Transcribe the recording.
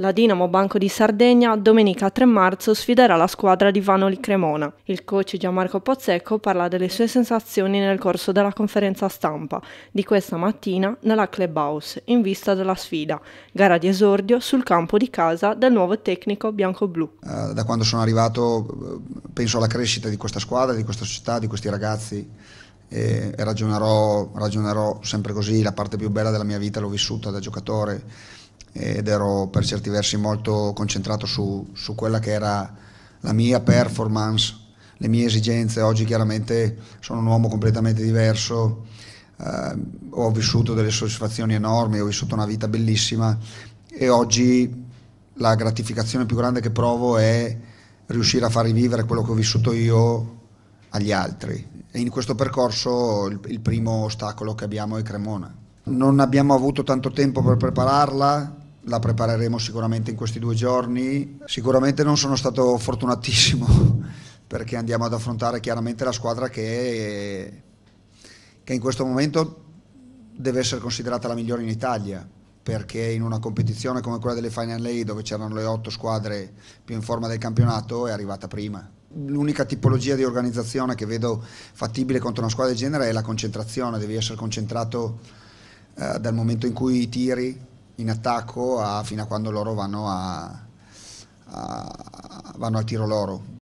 La Dinamo Banco di Sardegna domenica 3 marzo sfiderà la squadra di Vanoli Cremona. Il coach Gianmarco Pozzecco parla delle sue sensazioni nel corso della conferenza stampa di questa mattina nella Clubhouse in vista della sfida, gara di esordio sul campo di casa del nuovo tecnico bianco-blu. Eh, da quando sono arrivato eh, penso alla crescita di questa squadra, di questa società, di questi ragazzi e ragionerò, ragionerò sempre così, la parte più bella della mia vita l'ho vissuta da giocatore ed ero per certi versi molto concentrato su, su quella che era la mia performance, le mie esigenze. Oggi chiaramente sono un uomo completamente diverso, eh, ho vissuto delle soddisfazioni enormi, ho vissuto una vita bellissima e oggi la gratificazione più grande che provo è riuscire a far rivivere quello che ho vissuto io agli altri. E in questo percorso il, il primo ostacolo che abbiamo è Cremona. Non abbiamo avuto tanto tempo per prepararla, la prepareremo sicuramente in questi due giorni. Sicuramente non sono stato fortunatissimo perché andiamo ad affrontare chiaramente la squadra che, che in questo momento deve essere considerata la migliore in Italia perché in una competizione come quella delle Final Eight dove c'erano le otto squadre più in forma del campionato è arrivata prima. L'unica tipologia di organizzazione che vedo fattibile contro una squadra del genere è la concentrazione, devi essere concentrato eh, dal momento in cui tiri in attacco a, fino a quando loro vanno a, a, vanno a tiro loro.